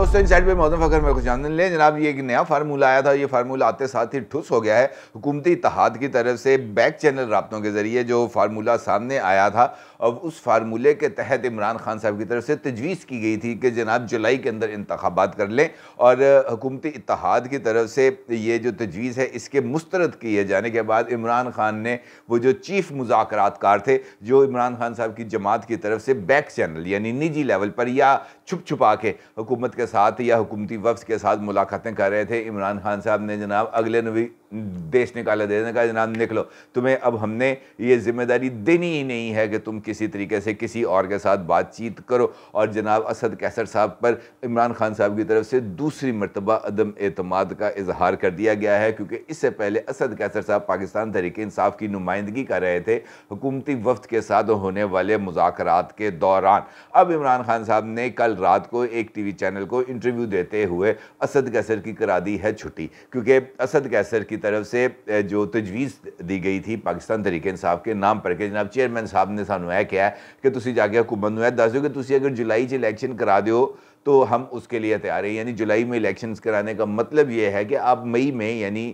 दोस्तों इन साइड पर मौजूद फ़खर में कुछ जानने लें जनाब ये एक नया फार्मूला आया था ये फार्मूला आते साथ ही ठुस हो गया है हुकूमती इतिहाद की तरफ से बैक चैनल रबतों के ज़रिए जो फार्मूला सामने आया था और उस फार्मूले के तहत इमरान खान साहब की तरफ से तजवीज़ की गई थी कि जनाब जुलाई के अंदर इंतबात कर लें और हुकूमती इतिहाद की तरफ से ये जो तजवीज़ है इसके मुस्तरद किए जाने के बाद इमरान खान ने वो जो चीफ मुजाकरातकार थे जो इमरान खान साहब की जमात की तरफ से बैक चैनल यानी निजी लेवल पर या छुप छुपा के हुकूमत के साथ या हुकूमती वफ्स के साथ मुलाकातें कर रहे थे इमरान खान साहब ने जनाब अगले नवी देश निकाले देने का कहा जनाब निकलो तुम्हें अब हमने ये जिम्मेदारी देनी ही नहीं है कि तुम किसी तरीके से किसी और के साथ बातचीत करो और जनाब असद कैसर साहब पर इमरान खान साहब की तरफ से दूसरी मरतबा अदम अतमाद का इजहार कर दिया गया है क्योंकि इससे पहले असद कैसर साहब पाकिस्तान तरीके इंसाफ की नुमाइंदगी कर रहे थे हुकूमती वफद के साथ होने वाले मुजात के दौरान अब इमरान खान साहब ने कल रात को एक टी वी चैनल को इंटरव्यू देते हुए असद कैसर की करा दी है छुट्टी क्योंकि असद कैसर की तरफ से जो तजवीज़ दी गई थी पाकिस्तान तरीके इंसाब के नाम पर के जनाब चेयरमैन साहब ने सानू यह कि तुम जाके हुकूमत में दस दौ कि अगर जुलाई च इलैक्शन करा दो तो हम उसके लिए तैयार हैं यानी जुलाई में इलेक्शंस कराने का मतलब ये है कि आप मई में यानी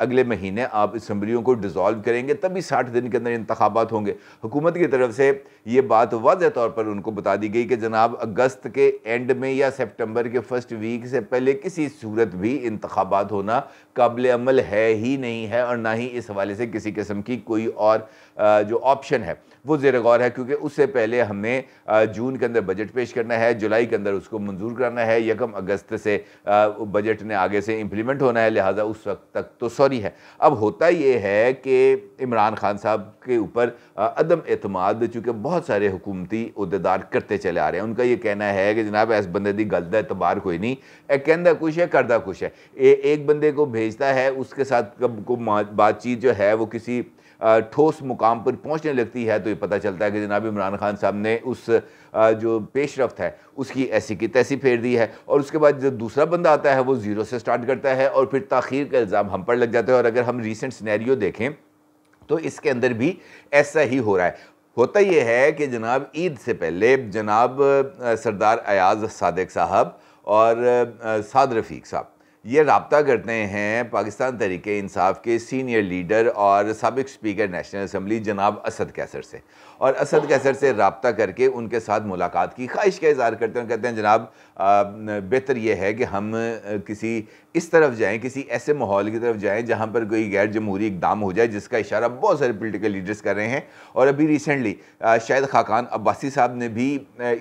अगले महीने आप इसम्बलियों को डिज़ोल्व करेंगे तभी साठ दिन के अंदर इंतबात होंगे हुकूमत की तरफ से ये बात वाज तौर पर उनको बता दी गई कि जनाब अगस्त के एंड में या सेप्टेम्बर के फर्स्ट वीक से पहले किसी सूरत भी इंतबात होना काबिल अमल है ही नहीं है और ना ही इस हवाले से किसी किस्म की कोई और जो ऑप्शन है वो जेर गौर है क्योंकि उससे पहले हमने जून के अंदर बजट पेश करना है जुलाई के अंदर अंदर उसको मंजूर कराना है यकम अगस्त से बजट ने आगे से इम्प्लीमेंट होना है लिहाजा उस वक्त तक तो सॉरी है अब होता ये है कि इमरान खान साहब के ऊपर अदम अतमाद चूँकि बहुत सारे हुकूमती अहदेदार करते चले आ रहे हैं उनका ये कहना है कि जनाब इस बंदे की गलत एतबार कोई नहीं ए कहता कुछ है करता कुछ है ए, एक बंदे को भेजता है उसके साथ कब को बातचीत जो है वो किसी ठोस मुकाम पर पहुंचने लगती है तो ये पता चलता है कि जनाब इमरान खान साहब ने उस जो पेशरफ है उसकी ऐसी की तैसी फेर दी है और उसके बाद जब दूसरा बंदा आता है वो ज़ीरो से स्टार्ट करता है और फिर तखीर का इल्ज़ाम हम पर लग जाता है और अगर हम रिसेंट स्नैरियो देखें तो इसके अंदर भी ऐसा ही हो रहा है होता यह है कि जनाब ईद से पहले जनाब सरदार अयाज सदक साहब और साद रफ़ीक साहब ये रबता करते हैं पाकिस्तान तहरीक इंसाफ के सीनियर लीडर और सबक स्पीकर नेशनल असम्बली जनाब असद कैसर से और असद कैसर से रबता करके उनके साथ मुलाकात की ख्वाहिश का इजहार करते हैं कहते हैं जनाब बेहतर यह है कि हम किसी इस तरफ जाएं किसी ऐसे माहौल की तरफ जाएं जहां पर कोई गैर जमहूरी इकदाम हो जाए जिसका इशारा बहुत सारे पोलिटिकल लीडर्स कर रहे हैं और अभी रिसेंटली शायद खाकान अब्बासी साहब ने भी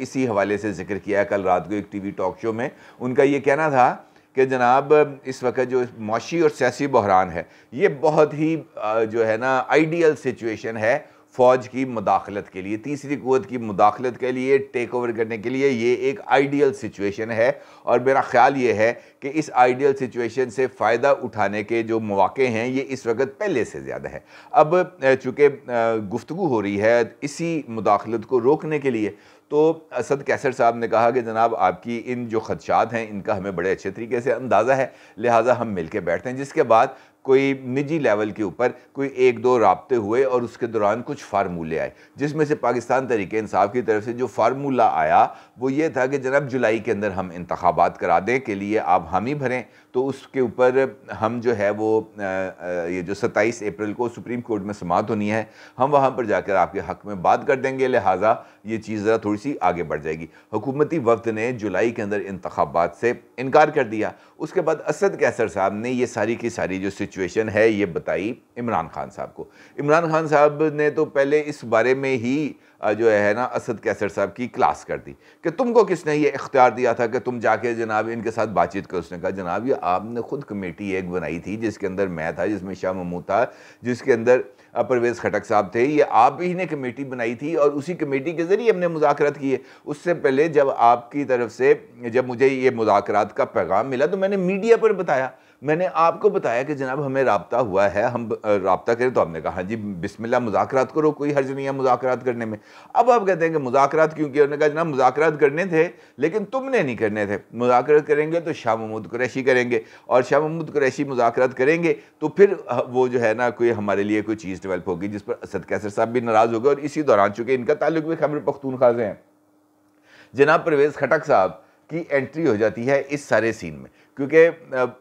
इसी हवाले से जिक्र किया कल रात को एक टी वी टॉक शो में उनका ये कहना था कि जनाब इस वक्त जो माशी और सियासी बहरान है ये बहुत ही जो है ना आइडियल सिचुएशन है फ़ौज की मुदाखलत के लिए तीसरी कुत की मुदाखलत के लिए टेक ओवर करने के लिए ये एक आइडियल सिचुएशन है और मेरा ख़्याल ये है कि इस आइडियल सिचुएशन से फ़ायदा उठाने के जो मौाक़े हैं ये इस वक्त पहले से ज़्यादा है अब चूँकि गुफ्तु हो रही है इसी मुदाखलत को रोकने के लिए तो असद कैसर साहब ने कहा कि जनाब आपकी इन जो खदशात हैं इनका हमें बड़े अच्छे तरीके से अंदाज़ा है लिहाजा हम मिल के बैठते हैं जिसके बाद कोई निजी लेवल के ऊपर कोई एक दो रबते हुए और उसके दौरान कुछ फार्मूले आए जिसमें से पाकिस्तान तरीके इंसाफ की तरफ से जो फार्मूला आया वो ये था कि जनाब जुलाई के अंदर हम इंतबात करा दें के लिए आप हम ही भरें तो उसके ऊपर हम जो है वो ये जो सत्ताईस अप्रैल को सुप्रीम कोर्ट में समाप्त होनी है हम वहाँ पर जाकर आपके हक में बात कर देंगे लिहाजा ये चीज़ ज़रा थोड़ी सी आगे बढ़ जाएगी हुकूमती वफद ने जुलाई के अंदर इंतबात से इनकार कर दिया उसके बाद असद कैसर साहब ने ये सारी की सारी जो सिचुएशन है ये बताई इमरान खान साहब को इमरान खान साहब ने तो पहले इस बारे में ही जो है ना असद कैसर साहब की क्लास कर दी कि तुमको किसने ये इख्तियार दिया था कि तुम जाके जनाब इनके साथ बातचीत करो उसने कहा जनाब ये आपने ख़ुद कमेटी एक बनाई थी जिसके अंदर मैं था जिसमें शाह महमूद था जिसके अंदर परवेज़ खटक साहब थे ये आप ही ने कमेटी बनाई थी और उसी कमेटी के ज़रिए हमने मुजाकरत किए उससे पहले जब आपकी तरफ से जब मुझे ये मुजाकरात का पैगाम मिला तो मैंने मीडिया पर बताया मैंने आपको बताया कि जनाब हमें रबता हुआ है हम रबता करें तो हमने कहा हाँ जी बिस्मिल्लाह मुजाकरात करो कोई हर्ज नहीं है मुजाकरात करने में अब आप कहते हैं कि मुजाकरात क्यों किया उन्होंने कहा जनाब मुजाकरात करने थे लेकिन तुमने नहीं करने थे मुजाकरात करेंगे तो शाह महमूद कुरैशी करेंगे और शाह महमूद कुरैशी मुजाकरात करेंगे तो फिर वो जो है ना कोई हमारे लिए कोई चीज़ डेवलप होगी जिस पर असद कैसर साहब भी नाराज़ हो गए और इसी दौरान चूँकि इनका ताल्लुक भी खैबर पख्तूनख्वा से हैं जनाब परवेज़ खटक साहब की एंट्री हो जाती है इस सारे सीन में क्योंकि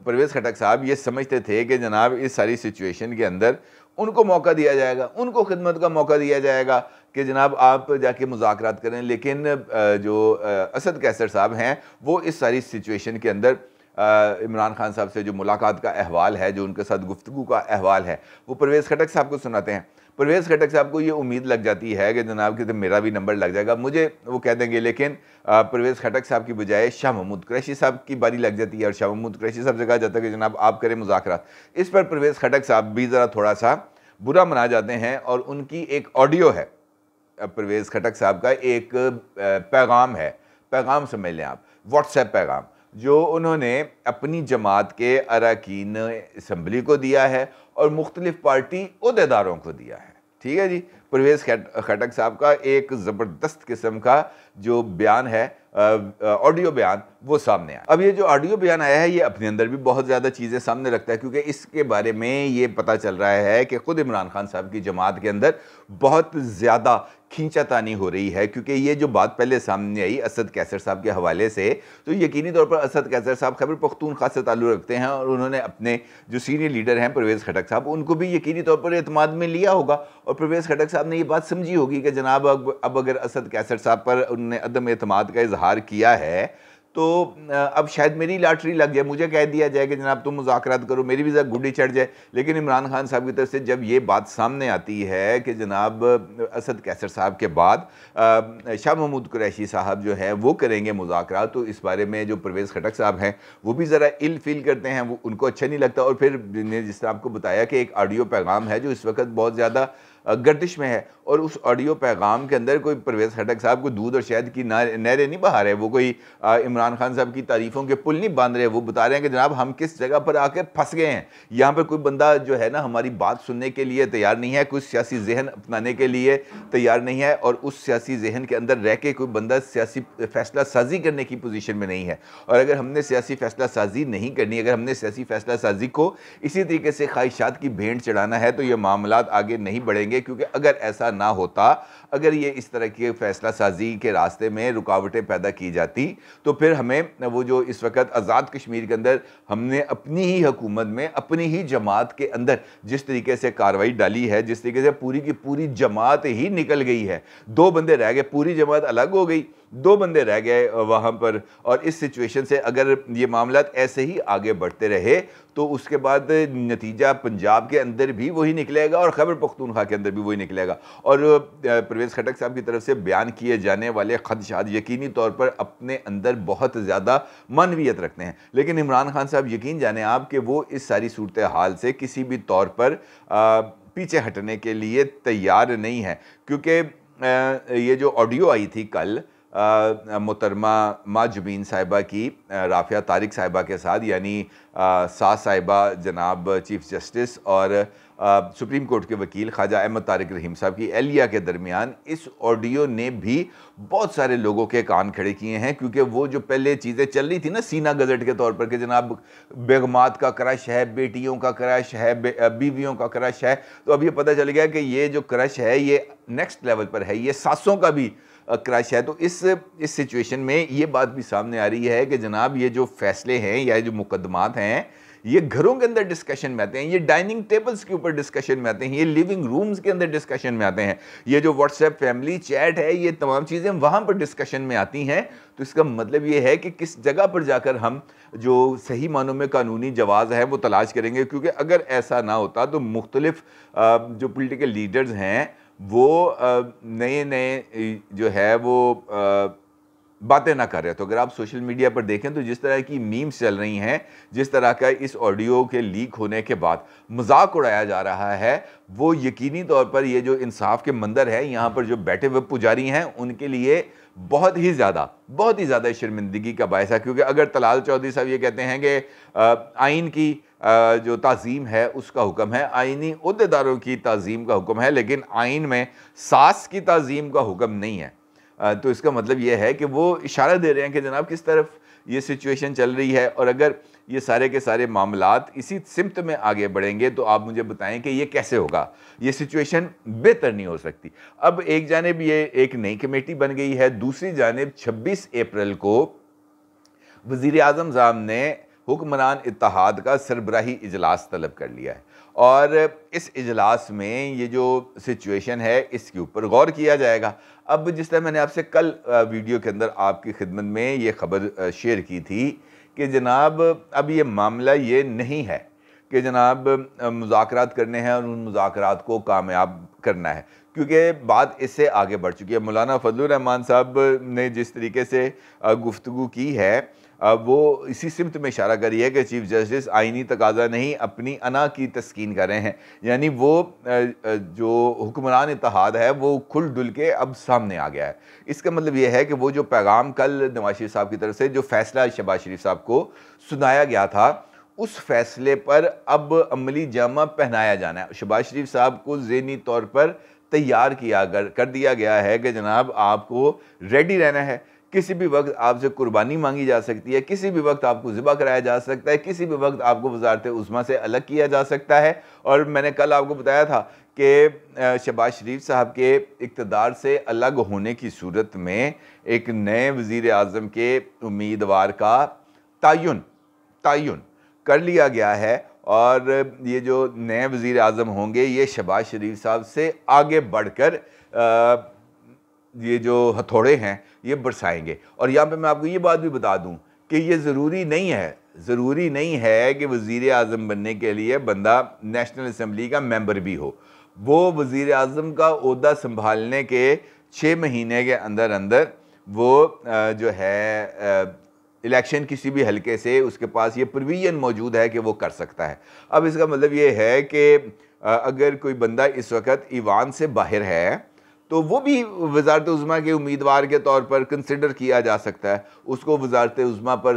परवेज़ खटक साहब ये समझते थे कि जनाब इस सारी सिचुएशन के अंदर उनको मौका दिया जाएगा उनको खिदमत का मौका दिया जाएगा कि जनाब आप जाके मुजाकरात करें लेकिन जो असद कैसर साहब हैं वो इस सारी सिचुएशन के अंदर इमरान खान साहब से जो मुलाकात का अहवाल है जो उनके साथ गुफ्तु का अहवाल है वो परवेज़ खटक साहब को सुनाते हैं परवेज़ खटक साहब को ये उम्मीद लग जाती है कि जनाब कि तो मेरा भी नंबर लग जाएगा मुझे वो कह देंगे लेकिन परवेज़ खटक साहब की बजाय शाह महमूद कुरैशी साहब की बारी लग जाती है और शाह महमूद क्रैशी साहब से कहा जाता है कि जनाब आप करें मुजाकर इस पर परवेज़ खटक साहब भी ज़रा थोड़ा सा बुरा मना जाते हैं और उनकी एक ऑडियो है परवेज़ खटक साहब का एक पैगाम है पैगाम समझ लें आप व्हाट्सएप पैगाम जो उन्होंने अपनी जमात के अरकान इसम्बली को दिया है और मुख्तलिफ पार्टी अहदेदारों को दिया है ठीक है जी परवेज़ खटक साहब का एक ज़बरदस्त किस्म का जो बयान है ऑडियो बयान वो सामने आया अब ये जो ऑडियो बयान आया है ये अपने अंदर भी बहुत ज़्यादा चीज़ें सामने रखता है क्योंकि इसके बारे में ये पता चल रहा है कि खुद इमरान खान साहब की जमात के अंदर बहुत ज़्यादा खींचातानी हो रही है क्योंकि ये जो बात पहले सामने आई असद कैसर साहब के हवाले से तो यकीनी तौर पर असद कैसर साहब खबर खास से ताल्लुक़ रखते हैं और उन्होंने अपने जो सीनियर लीडर हैं परवेज़ खटक साहब उनको भी यकीनी तौर पर अतमाद में लिया होगा और परवेज़ खटक साहब ने ये बात समझी होगी कि जनाब अब अगर असद कैसर साहब पर उन्होंने अदम अतमाद का इजहार किया है तो अब शायद मेरी लाटरी लग जाए मुझे कह दिया जाए कि जनाब तुम मुजाकरात करो मेरी भी ज़रा गुड्डी चढ़ जाए लेकिन इमरान खान साहब की तरफ से जब ये बात सामने आती है कि जनाब असद कैसर साहब के बाद शाह महमूद कुरैशी साहब जो है वो करेंगे मुजाकर तो इस बारे में जो परवेज़ खटक साहब हैं वो भी ज़रा इल फील करते हैं वो उनको अच्छा नहीं लगता और फिर जिसने आपको बताया कि एक ऑडियो पैगाम है जो इस वक्त बहुत ज़्यादा गर्दिश में है और उस ऑडियो पैगाम के अंदर कोई परवेज़ खटक साहब को दूध और शहद की नहरें नहीं बहा रहे वो कोई इमरान खान साहब की तारीफ़ों के पुल नहीं बांध रहे वो बता रहे हैं कि जनाब हम किस जगह पर आकर फंस गए हैं यहाँ पर कोई बंदा जो है ना हमारी बात सुनने के लिए तैयार नहीं है कुछ सियासी जहन अपनाने के लिए तैयार नहीं है और उस सियासी जहन के अंदर रह के कोई बंदा सियासी फैसला साजी करने की पोजीशन में नहीं है और अगर हमने सियासी फैसला साजी नहीं करनी अगर हमने सियासी फैसला साजी को इसी तरीके से ख्वाहिशात की भेंट चढ़ाना है तो ये मामला आगे नहीं बढ़ेंगे क्योंकि अगर ऐसा ना होता अगर ये इस तरह की फैसला साजी के रास्ते में रुकावटें पैदा की जाती तो फिर हमें वो जो इस वक्त आज़ाद कश्मीर के अंदर हमने अपनी ही हुकूमत में अपनी ही जमात के अंदर जिस तरीके से कार्रवाई डाली है जिस तरीके से पूरी की पूरी जमात ही निकल गई है दो बंदे रह गए पूरी जमात अलग हो गई दो बंदे रह गए वहाँ पर और इस सिचुएशन से अगर ये मामला ऐसे ही आगे बढ़ते रहे तो उसके बाद नतीजा पंजाब के अंदर भी वही निकलेगा और खबर पख्तूनखा के अंदर भी वही निकलेगा और परवेज़ खटक साहब की तरफ से बयान किए जाने वाले खदशात यकीनी तौर पर अपने अंदर बहुत ज़्यादा मनवियत रखते हैं लेकिन इमरान खान साहब यकीन जाने आप कि वो इस सारी सूरत हाल से किसी भी तौर पर पीछे हटने के लिए तैयार नहीं है क्योंकि ये जो ऑडियो आई थी कल माँ जबीन साहिबा की राफिया तारिक साहिबा के साथ यानी सा साहिबा जनाब चीफ जस्टिस और सुप्रीम कोर्ट के वकील ख्वाजा अहमद तारिक रहीम साहब की एलिया के दरमियान इस ऑडियो ने भी बहुत सारे लोगों के कान खड़े किए हैं क्योंकि वो जो पहले चीज़ें चल रही थी ना सीना गजट के तौर पर कि जनाब बेगमात का क्रश है बेटियों का क्रश है बीवियों का क्रश है तो अब ये पता चल गया कि ये जो क्रश है ये नेक्स्ट लेवल पर है ये सासों का भी क्रश है तो इस इस सिचुएशन में ये बात भी सामने आ रही है कि जनाब ये जो फैसले हैं या जो मुकदमात हैं ये घरों के अंदर डिस्कशन में आते हैं ये डाइनिंग टेबल्स के ऊपर डिस्कशन में आते हैं ये लिविंग रूम्स के अंदर डिस्कशन में आते हैं ये जो व्हाट्सएप फैमिली चैट है ये तमाम चीज़ें वहाँ पर डिस्कशन में आती हैं तो इसका मतलब ये है कि किस जगह पर जाकर हम जो सही मानों में कानूनी जवाज़ है वो तलाश करेंगे क्योंकि अगर ऐसा ना होता तो मुख्तलिफ जो पोलिटिकल लीडर्स हैं वो नए नए जो है वो बातें ना कर रहे तो अगर आप सोशल मीडिया पर देखें तो जिस तरह की मीम्स चल रही हैं जिस तरह का इस ऑडियो के लीक होने के बाद मजाक उड़ाया जा रहा है वो यकीनी तौर पर ये जो इंसाफ के मंदिर है यहाँ पर जो बैठे हुए पुजारी हैं उनके लिए बहुत ही ज़्यादा बहुत ही ज़्यादा शर्मिंदगी का बायस है क्योंकि अगर तलाल चौधरी साहब ये कहते हैं कि आइन की आ, जो तज़ीम है उसका हुक्म है आइनी अहदेदारों की तज़ीम का हुक्म है लेकिन आइन में सास की तज़ीम का हुक्म नहीं है तो इसका मतलब ये है कि वो इशारा दे रहे हैं कि जनाब किस तरफ ये सिचुएशन चल रही है और अगर ये सारे के सारे मामला इसी सिमत में आगे बढ़ेंगे तो आप मुझे बताएं कि ये कैसे होगा ये सिचुएशन बेहतर नहीं हो सकती अब एक जानब ये एक नई कमेटी बन गई है दूसरी जानब छब्बीस अप्रैल को वज़ी अजम साहब ने हुक्मरान इतिहाद का सरबराही इजलास तलब कर लिया है और इस इजलास में ये जो सिचुएशन है इसके ऊपर गौर किया जाएगा अब जिस तरह मैंने आपसे कल वीडियो के अंदर आपकी खिदमत में ये खबर शेयर की थी कि जनाब अब ये मामला ये नहीं है कि जनाब मुजाकर करने हैं और उन मुजाकर को कामयाब करना है क्योंकि बात इससे आगे बढ़ चुकी है मौलाना फजल रहमान साहब ने जिस तरीके से गुफ्तु की है वो इसी सिमत में इशारा करी है कि चीफ जस्टिस आइनी तकाजा नहीं अपनी अना की तस्किन कर रहे हैं यानी वो जो हुक्मरान इतिहाद है वो खुल डुल के अब सामने आ गया है इसका मतलब ये है कि वो जो पैगाम कल नवाज शरीफ साहब की तरफ से जो फैसला शहबाज शरीफ साहब को सुनाया गया था उस फैसले पर अब अमली जामा पहनाया जाना है शहबाज शरीफ साहब को जहनी तौर पर तैयार किया कर दिया गया है कि जनाब आपको रेडी रहना है किसी भी वक्त आपसे कुर्बानी मांगी जा सकती है किसी भी वक्त आपको ज़िबा कराया जा सकता है किसी भी वक्त आपको वजारत उस्मा से अलग किया जा सकता है और मैंने कल आपको बताया था कि शहबाज शरीफ साहब के इकतदार से अलग होने की सूरत में एक नए वज़ी अजम के उम्मीदवार का तयन तयन कर लिया गया है और ये जो नए वज़ी अजम होंगे ये शबाज शरीफ साहब से आगे बढ़ कर ये जो हथौड़े हैं ये बरसाएंगे और यहाँ पे मैं आपको ये बात भी बता दूँ कि ये ज़रूरी नहीं है ज़रूरी नहीं है कि वज़ी अजम बनने के लिए बंदा नेशनल असम्बली का मेम्बर भी हो वो वज़ी अजम का अहदा संभालने के छः महीने के अंदर अंदर वो जो है इलेक्शन किसी भी हलके से उसके पास ये प्रोविज़न मौजूद है कि वो कर सकता है अब इसका मतलब ये है कि अगर कोई बंदा इस वक्त ईवान से बाहर है तो वो भी वजारत उज़मा के उम्मीदवार के तौर पर कंसिडर किया जा सकता है उसको वजारत उज़मा पर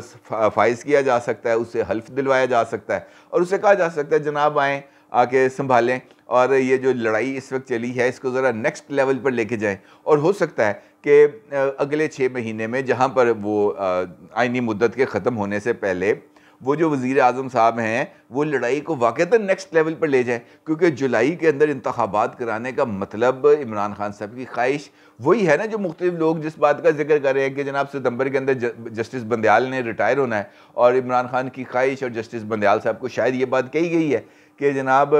फाइज किया जा सकता है उससे हल्फ दिलवाया जा सकता है और उसे कहा जा सकता है जनाब आएँ आके संभालें और ये जो लड़ाई इस वक्त चली है इसको ज़रा नेक्स्ट लेवल पर लेके जाएं और हो सकता है कि अगले छः महीने में जहाँ पर वो आइनी मुद्दत के ख़त्म होने से पहले वो जो वजीर अजम साहब हैं वो लड़ाई को वाक़ता नेक्स्ट लेवल पर ले जाएँ क्योंकि जुलाई के अंदर इंतबात कराने का मतलब इमरान खान साहब की ख्वाहिश वही है ना जो मुख्तलिफ लोग जिस बात का जिक्र कर रहे हैं कि जनाब सितंबर के अंदर जस्टिस बंदयाल ने रिटायर होना है और इमरान खान की ख्वाहिश और जस्टिस बंदयाल साहब को शायद ये बात कही गई है कि जनाब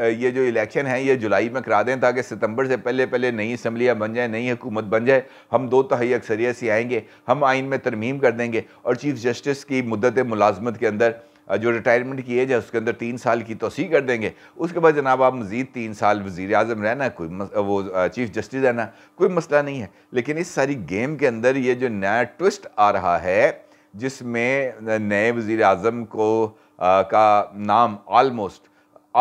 ये जो इलेक्शन है ये जुलाई में करा दें ताकि सितंबर से पहले पहले नई असम्बलियाँ बन जाए नई हुकूमत बन जाए हम दो तहई अक्सरियत से आएंगे हम आइन में तरमीम कर देंगे और चीफ जस्टिस की मदत मुलाजमत के अंदर जो रिटायरमेंट की एज है उसके अंदर तीन साल की तोसी कर देंगे उसके बाद जनाब आप मज़ीद तीन साल वज़ी अजम रहना कोई मस, वो चीफ जस्टिस रहना कोई मसला नहीं है लेकिन इस सारी गेम के अंदर ये जो नया ट्विस्ट आ रहा है जिसमें नए वज़ी अजम को आ, का नाम आलमोस्ट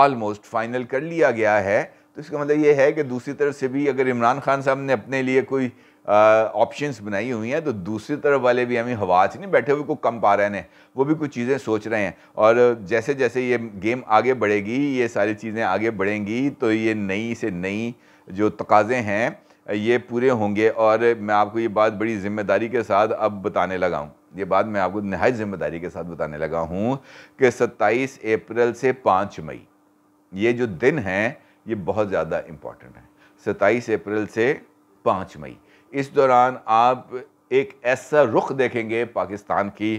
ऑलमोस्ट फाइनल कर लिया गया है तो इसका मतलब ये है कि दूसरी तरफ से भी अगर इमरान खान साहब ने अपने लिए कोई ऑप्शंस बनाई हुई हैं तो दूसरी तरफ वाले भी हमें हवाच नहीं बैठे हुए को कम पा रहे हैं वो भी कुछ चीज़ें सोच रहे हैं और जैसे जैसे ये गेम आगे बढ़ेगी ये सारी चीज़ें आगे बढ़ेंगी तो ये नई से नई जो तकाजे हैं ये पूरे होंगे और मैं आपको ये बात बड़ी ज़िम्मेदारी के साथ अब बताने लगा हूँ ये बात मैं आपको नहायत ज़िम्मेदारी के साथ बताने लगा हूँ कि सत्ताईस अप्रैल से पाँच मई ये जो दिन हैं ये बहुत ज़्यादा इम्पॉर्टेंट है सत्ताईस अप्रैल से पाँच मई इस दौरान आप एक ऐसा रुख देखेंगे पाकिस्तान की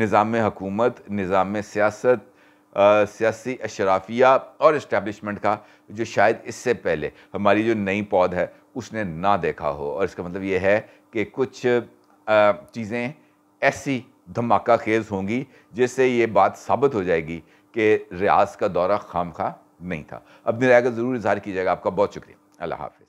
निज़ाम हकूमत निज़ाम सियासत सियासी अशराफिया और इस्टेबलिशमेंट का जो शायद इससे पहले हमारी जो नई पौध है उसने ना देखा हो और इसका मतलब ये है कि कुछ चीज़ें ऐसी धमाका खेज़ होंगी जिससे ये बात साबित हो जाएगी कि रियाज का दौरा खाम खा नहीं था अपनी राय का ज़रूर इजहार कीजिएगा आपका बहुत शुक्रिया अल्लाह हाफि